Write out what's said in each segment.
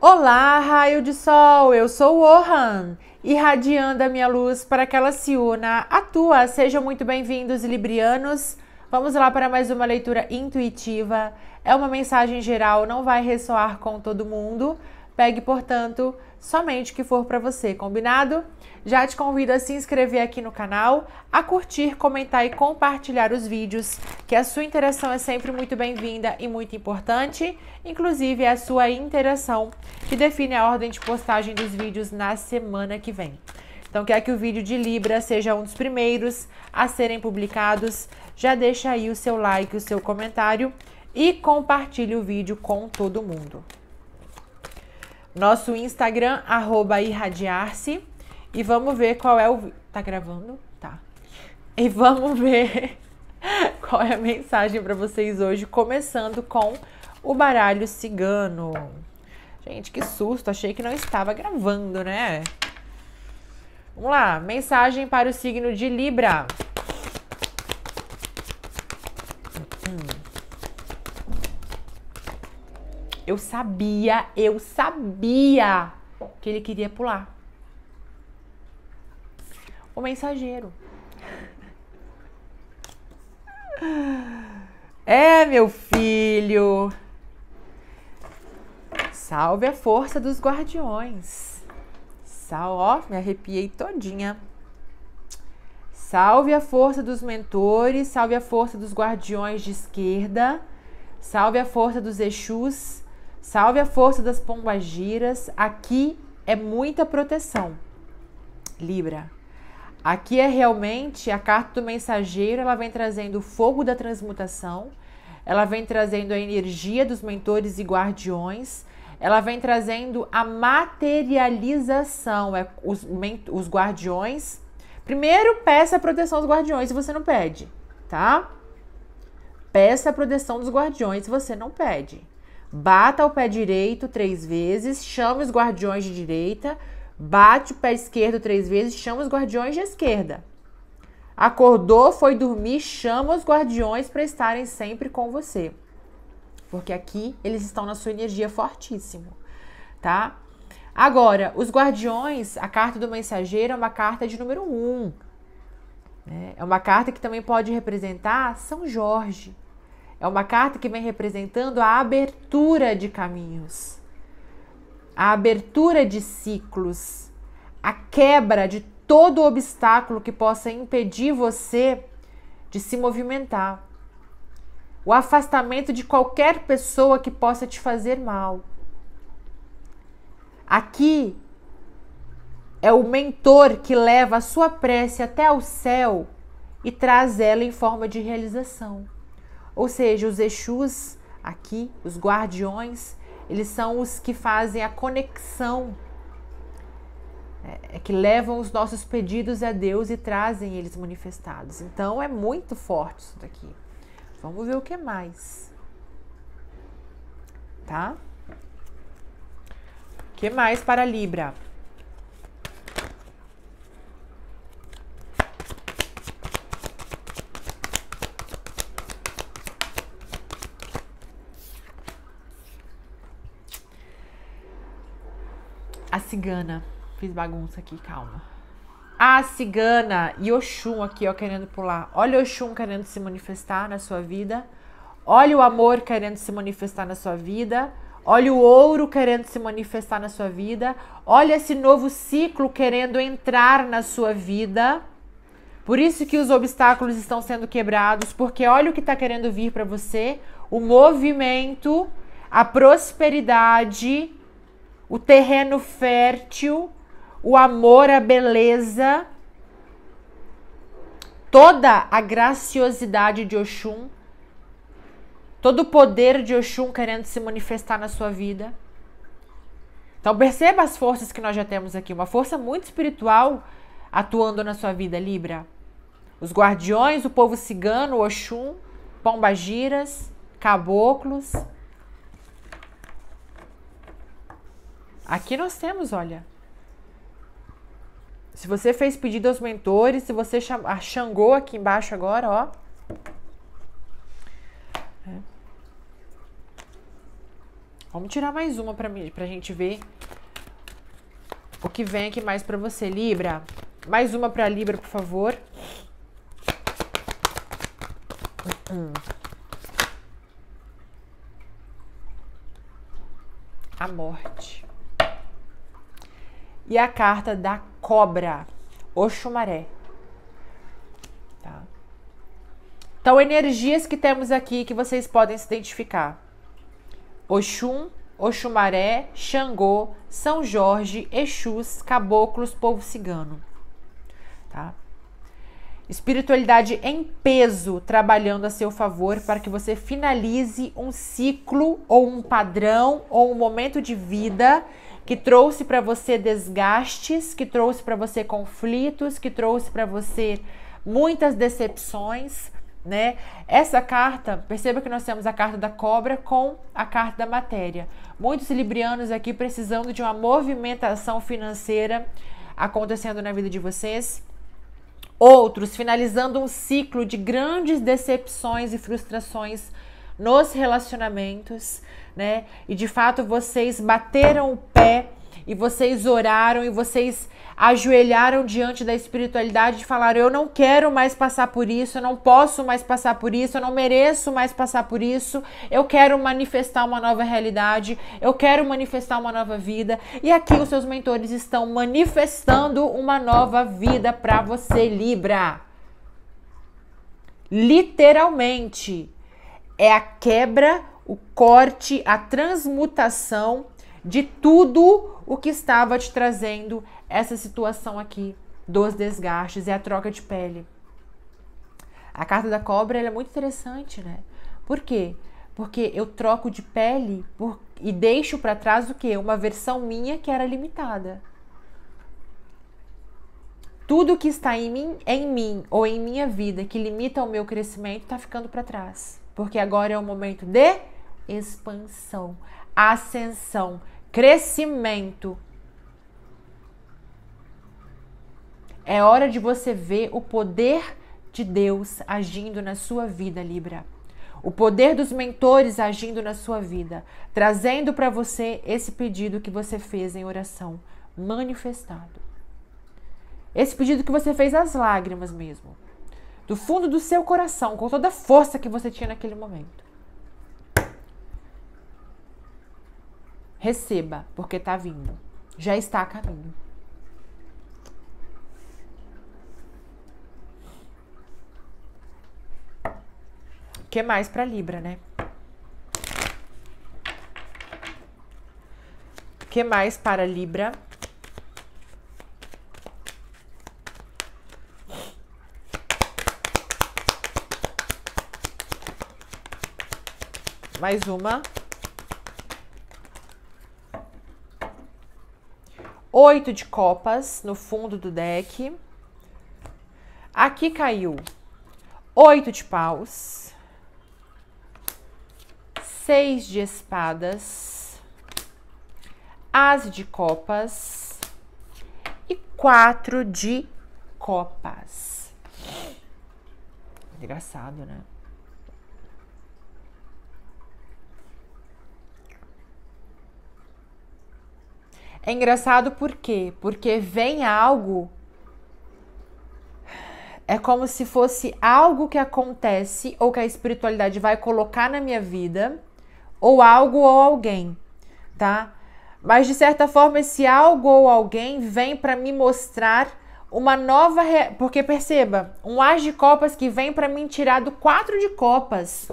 Olá, raio de sol, eu sou o Ohan, irradiando a minha luz para que ela se una à tua. Sejam muito bem-vindos, librianos. Vamos lá para mais uma leitura intuitiva. É uma mensagem geral, não vai ressoar com todo mundo. Pegue, portanto, somente o que for para você, combinado? Já te convido a se inscrever aqui no canal, a curtir, comentar e compartilhar os vídeos, que a sua interação é sempre muito bem-vinda e muito importante, inclusive é a sua interação que define a ordem de postagem dos vídeos na semana que vem. Então, quer que o vídeo de Libra seja um dos primeiros a serem publicados? Já deixa aí o seu like, o seu comentário e compartilhe o vídeo com todo mundo nosso Instagram, arroba irradiar-se. E vamos ver qual é o. Tá gravando? Tá. E vamos ver qual é a mensagem para vocês hoje, começando com o baralho cigano. Gente, que susto! Achei que não estava gravando, né? Vamos lá, mensagem para o signo de Libra. Eu sabia, eu sabia que ele queria pular. O mensageiro. É, meu filho. Salve a força dos guardiões. Salve, ó, me arrepiei todinha. Salve a força dos mentores, salve a força dos guardiões de esquerda, salve a força dos Exus, Salve a força das pombagiras. Aqui é muita proteção. Libra. Aqui é realmente a carta do mensageiro, ela vem trazendo o fogo da transmutação, ela vem trazendo a energia dos mentores e guardiões, ela vem trazendo a materialização. É, os, os guardiões. Primeiro, peça a proteção dos guardiões se você não pede, tá? Peça a proteção dos guardiões se você não pede bata o pé direito três vezes, chama os guardiões de direita, bate o pé esquerdo três vezes, chama os guardiões de esquerda. Acordou, foi dormir, chama os guardiões para estarem sempre com você. Porque aqui eles estão na sua energia fortíssimo, tá? Agora, os guardiões, a carta do mensageiro é uma carta de número um. Né? É uma carta que também pode representar São Jorge. É uma carta que vem representando a abertura de caminhos, a abertura de ciclos, a quebra de todo obstáculo que possa impedir você de se movimentar, o afastamento de qualquer pessoa que possa te fazer mal. Aqui é o mentor que leva a sua prece até o céu e traz ela em forma de realização. Ou seja, os Exus aqui, os guardiões, eles são os que fazem a conexão, é, é, que levam os nossos pedidos a Deus e trazem eles manifestados. Então é muito forte isso daqui. Vamos ver o que mais. Tá? O que mais para Libra? A cigana. Fiz bagunça aqui, calma. A cigana e Oxum aqui, ó, querendo pular. Olha Oxum querendo se manifestar na sua vida. Olha o amor querendo se manifestar na sua vida. Olha o ouro querendo se manifestar na sua vida. Olha esse novo ciclo querendo entrar na sua vida. Por isso que os obstáculos estão sendo quebrados, porque olha o que está querendo vir para você: o movimento, a prosperidade, o terreno fértil, o amor à beleza, toda a graciosidade de Oxum, todo o poder de Oxum querendo se manifestar na sua vida. Então perceba as forças que nós já temos aqui, uma força muito espiritual atuando na sua vida, Libra. Os guardiões, o povo cigano, Oxum, pombagiras, caboclos, Aqui nós temos, olha. Se você fez pedido aos mentores, se você ah, xangou aqui embaixo agora, ó. É. Vamos tirar mais uma pra, mim, pra gente ver o que vem aqui mais pra você, Libra. Mais uma pra Libra, por favor. Hum. A morte e a carta da cobra, Oxumaré. Tá? Então, energias que temos aqui que vocês podem se identificar. Oxum, Oxumaré, Xangô, São Jorge, Exus, Caboclos, povo cigano. Tá? Espiritualidade em peso, trabalhando a seu favor para que você finalize um ciclo ou um padrão ou um momento de vida que trouxe para você desgastes, que trouxe para você conflitos, que trouxe para você muitas decepções, né? Essa carta, perceba que nós temos a carta da cobra com a carta da matéria. Muitos librianos aqui precisando de uma movimentação financeira acontecendo na vida de vocês. Outros finalizando um ciclo de grandes decepções e frustrações nos relacionamentos, né? E de fato vocês bateram o pé e vocês oraram e vocês ajoelharam diante da espiritualidade e falaram: Eu não quero mais passar por isso, eu não posso mais passar por isso, eu não mereço mais passar por isso, eu quero manifestar uma nova realidade, eu quero manifestar uma nova vida. E aqui os seus mentores estão manifestando uma nova vida para você, Libra. Literalmente. É a quebra o corte, a transmutação de tudo o que estava te trazendo essa situação aqui dos desgastes e a troca de pele. A carta da cobra é muito interessante, né? Por quê? Porque eu troco de pele por... e deixo para trás o quê? Uma versão minha que era limitada. Tudo que está em mim, em mim ou em minha vida que limita o meu crescimento está ficando para trás, porque agora é o momento de expansão, ascensão, crescimento. É hora de você ver o poder de Deus agindo na sua vida, Libra. O poder dos mentores agindo na sua vida, trazendo para você esse pedido que você fez em oração, manifestado. Esse pedido que você fez às lágrimas mesmo, do fundo do seu coração, com toda a força que você tinha naquele momento. Receba, porque está vindo. Já está a caminho. que mais para Libra, né? que mais para Libra? Mais uma. Oito de copas no fundo do deck. Aqui caiu oito de paus. Seis de espadas. As de copas. E quatro de copas. Engraçado, né? É engraçado por quê? Porque vem algo. É como se fosse algo que acontece ou que a espiritualidade vai colocar na minha vida, ou algo ou alguém, tá? Mas de certa forma, esse algo ou alguém vem para me mostrar uma nova. Re... Porque perceba, um as de copas que vem para me tirar do quatro de copas.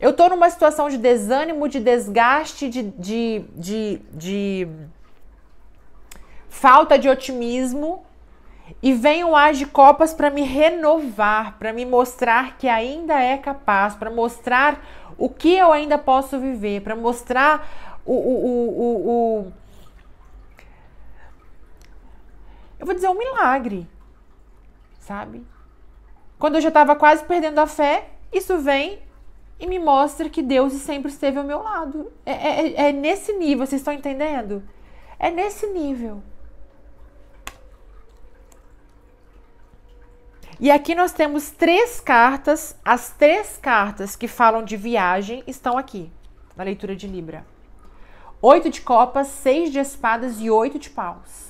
Eu tô numa situação de desânimo, de desgaste, de, de, de, de falta de otimismo e vem o As de Copas para me renovar, para me mostrar que ainda é capaz, para mostrar o que eu ainda posso viver, para mostrar o, o, o, o, Eu vou dizer um milagre, sabe? Quando eu já estava quase perdendo a fé, isso vem e me mostra que Deus sempre esteve ao meu lado. É, é, é nesse nível, vocês estão entendendo? É nesse nível. E aqui nós temos três cartas. As três cartas que falam de viagem estão aqui na leitura de Libra. Oito de copas, seis de espadas e oito de paus.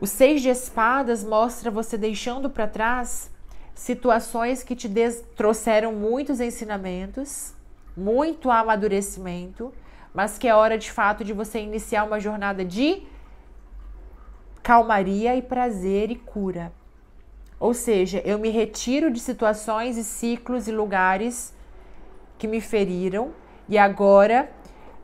O seis de espadas mostra você deixando para trás situações que te trouxeram muitos ensinamentos, muito amadurecimento mas que é hora de fato de você iniciar uma jornada de calmaria e prazer e cura. Ou seja, eu me retiro de situações e ciclos e lugares que me feriram e agora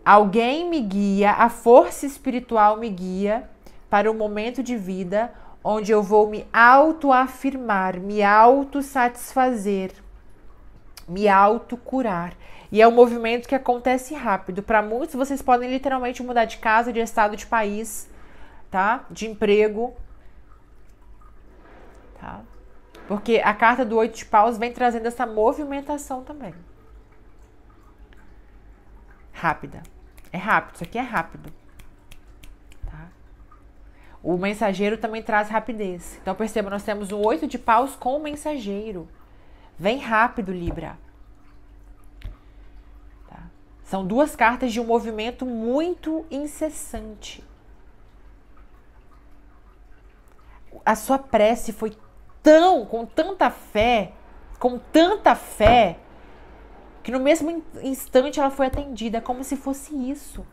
alguém me guia, a força espiritual me guia para um momento de vida onde eu vou me autoafirmar, me autossatisfazer me autocurar. E é um movimento que acontece rápido. Para muitos, vocês podem literalmente mudar de casa, de estado, de país, tá? De emprego, tá? Porque a carta do oito de paus vem trazendo essa movimentação também. Rápida. É rápido, isso aqui é rápido. Tá? O mensageiro também traz rapidez. Então perceba, nós temos o oito de paus com o mensageiro. Vem rápido, Libra. Tá? São duas cartas de um movimento muito incessante. A sua prece foi tão, com tanta fé, com tanta fé, que no mesmo instante ela foi atendida, como se fosse isso.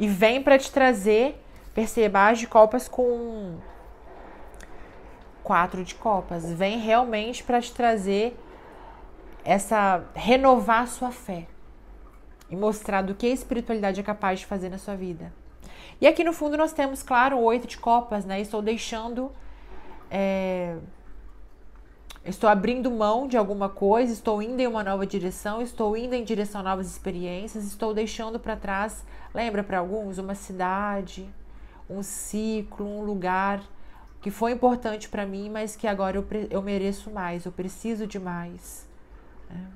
e vem para te trazer, perceba, as de copas com quatro de copas. Vem realmente para te trazer essa renovar a sua fé e mostrar do que a espiritualidade é capaz de fazer na sua vida. E aqui no fundo nós temos, claro, oito de copas, né? Estou deixando é, Estou abrindo mão de alguma coisa, estou indo em uma nova direção, estou indo em direção a novas experiências, estou deixando para trás, lembra para alguns, uma cidade, um ciclo, um lugar que foi importante para mim, mas que agora eu, eu mereço mais, eu preciso de mais. Né?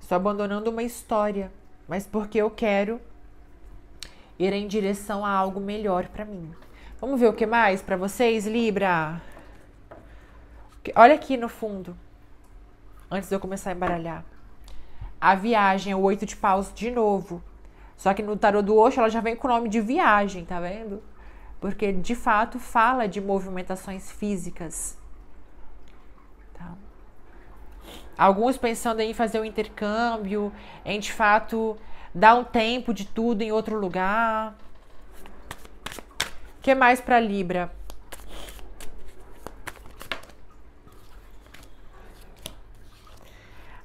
Estou abandonando uma história, mas porque eu quero ir em direção a algo melhor para mim. Vamos ver o que mais para vocês, Libra? Olha aqui no fundo, antes de eu começar a embaralhar. A viagem, o oito de paus de novo. Só que no tarô do Oxo ela já vem com o nome de viagem, tá vendo? Porque de fato fala de movimentações físicas. Tá? Alguns pensando em fazer um intercâmbio, em de fato dar um tempo de tudo em outro lugar que mais para Libra?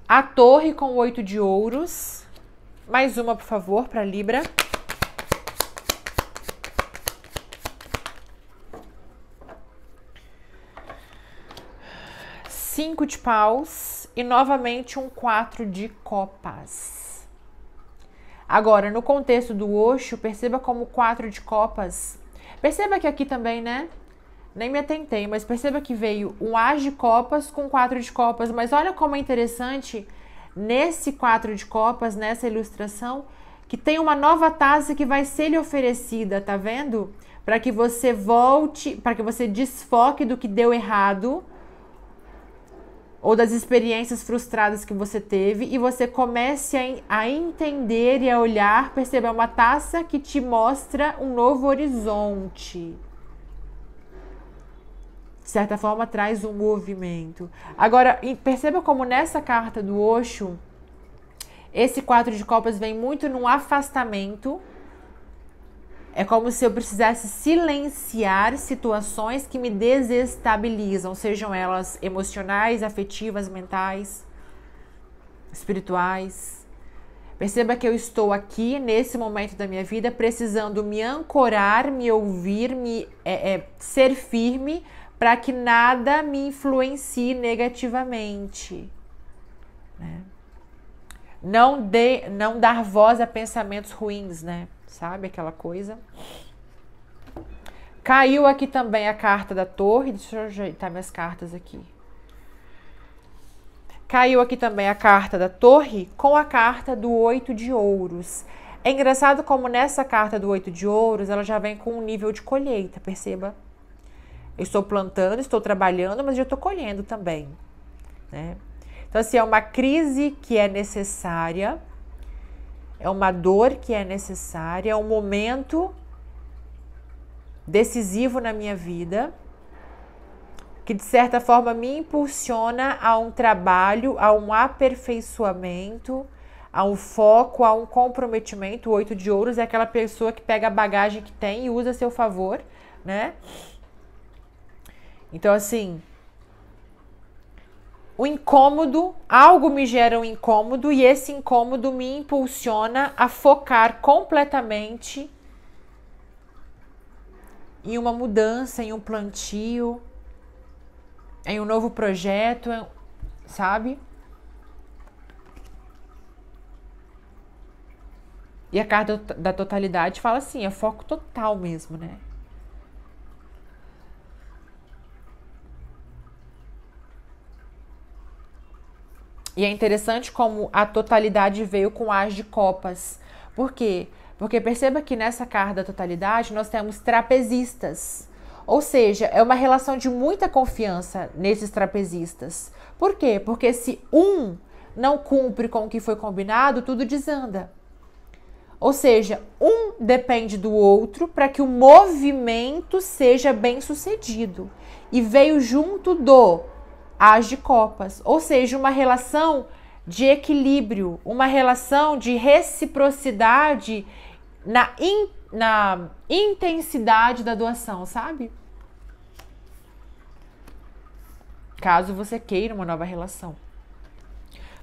A torre com oito de ouros. Mais uma, por favor, para Libra. Cinco de paus e novamente um quatro de copas. Agora, no contexto do Oxo, perceba como o quatro de copas Perceba que aqui também, né? Nem me atentei, mas perceba que veio um as de copas com quatro de copas. Mas olha como é interessante nesse quatro de copas, nessa ilustração, que tem uma nova taça que vai ser lhe oferecida, tá vendo? Para que você volte, para que você desfoque do que deu errado ou das experiências frustradas que você teve e você comece a, a entender e a olhar, perceber uma taça que te mostra um novo horizonte. De certa forma, traz um movimento. Agora, perceba como nessa carta do Osho, esse quatro de copas vem muito num afastamento é como se eu precisasse silenciar situações que me desestabilizam, sejam elas emocionais, afetivas, mentais, espirituais. Perceba que eu estou aqui nesse momento da minha vida precisando me ancorar, me ouvir, me é, é, ser firme para que nada me influencie negativamente. Né? Não, de, não dar voz a pensamentos ruins, né? sabe? Aquela coisa. Caiu aqui também a carta da torre. Deixa eu ajeitar minhas cartas aqui. Caiu aqui também a carta da torre com a carta do oito de ouros. É engraçado como nessa carta do oito de ouros, ela já vem com um nível de colheita, perceba? Eu estou plantando, estou trabalhando, mas eu estou colhendo também, né? Então, assim, é uma crise que é necessária, é uma dor que é necessária, é um momento decisivo na minha vida que de certa forma me impulsiona a um trabalho, a um aperfeiçoamento, a um foco, a um comprometimento. O oito de ouros é aquela pessoa que pega a bagagem que tem e usa a seu favor, né? Então, assim, o incômodo, algo me gera um incômodo e esse incômodo me impulsiona a focar completamente em uma mudança, em um plantio, em um novo projeto, sabe? E a carta da totalidade fala assim, é foco total mesmo, né? E é interessante como a totalidade veio com as de copas. Por quê? Porque perceba que nessa carta da totalidade nós temos trapezistas. Ou seja, é uma relação de muita confiança nesses trapezistas. Por quê? Porque se um não cumpre com o que foi combinado, tudo desanda. Ou seja, um depende do outro para que o movimento seja bem sucedido. E veio junto do as de copas, ou seja, uma relação de equilíbrio, uma relação de reciprocidade na, in, na intensidade da doação, sabe? Caso você queira uma nova relação.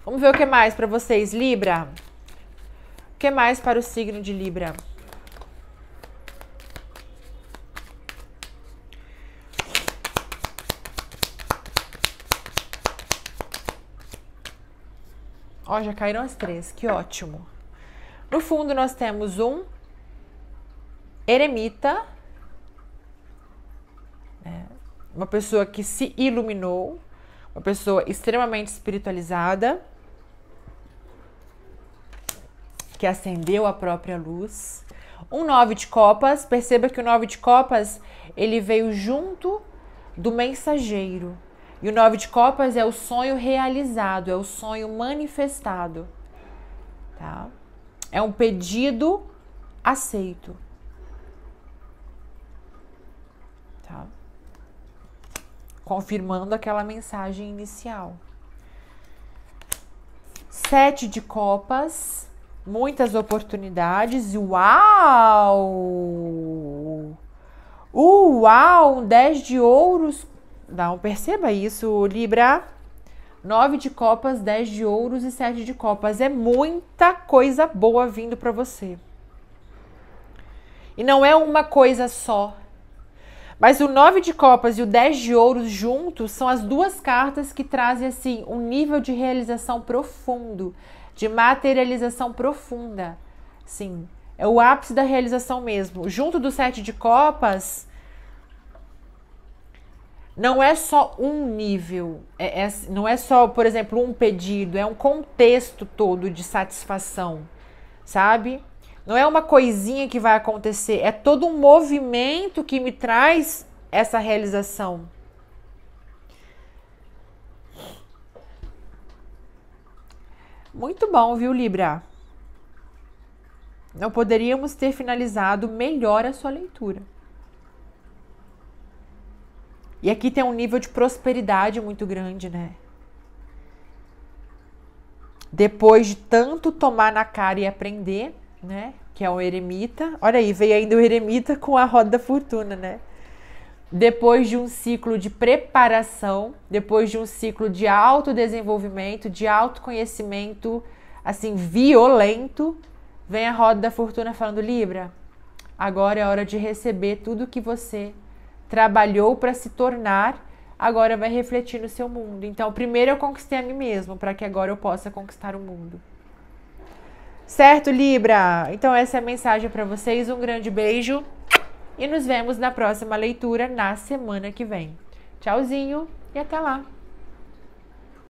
Vamos ver o que mais para vocês, Libra. O que mais para o signo de Libra? Ó, já caíram as três, que ótimo. No fundo, nós temos um eremita, né? uma pessoa que se iluminou, uma pessoa extremamente espiritualizada, que acendeu a própria luz. Um nove de copas, perceba que o nove de copas, ele veio junto do mensageiro. E o nove de copas é o sonho realizado, é o sonho manifestado. Tá? É um pedido aceito. Tá? Confirmando aquela mensagem inicial. Sete de copas, muitas oportunidades. Uau! Uau! Um dez de ouros então, perceba isso, Libra. Nove de copas, dez de ouros e sete de copas. É muita coisa boa vindo para você. E não é uma coisa só. Mas o nove de copas e o dez de ouros juntos são as duas cartas que trazem assim um nível de realização profundo, de materialização profunda. Sim, é o ápice da realização mesmo. Junto do sete de copas, não é só um nível, é, é, não é só, por exemplo, um pedido, é um contexto todo de satisfação, sabe? Não é uma coisinha que vai acontecer, é todo um movimento que me traz essa realização. Muito bom, viu, Libra? Não poderíamos ter finalizado melhor a sua leitura. E aqui tem um nível de prosperidade muito grande, né? Depois de tanto tomar na cara e aprender, né? Que é o um eremita. Olha aí, veio ainda o eremita com a roda da fortuna, né? Depois de um ciclo de preparação, depois de um ciclo de autodesenvolvimento, de autoconhecimento, assim, violento, vem a roda da fortuna falando: Libra, agora é hora de receber tudo que você trabalhou para se tornar, agora vai refletir no seu mundo. Então, primeiro eu conquistei a mim mesmo, para que agora eu possa conquistar o mundo. Certo, Libra? Então, essa é a mensagem para vocês. Um grande beijo e nos vemos na próxima leitura na semana que vem. Tchauzinho e até lá!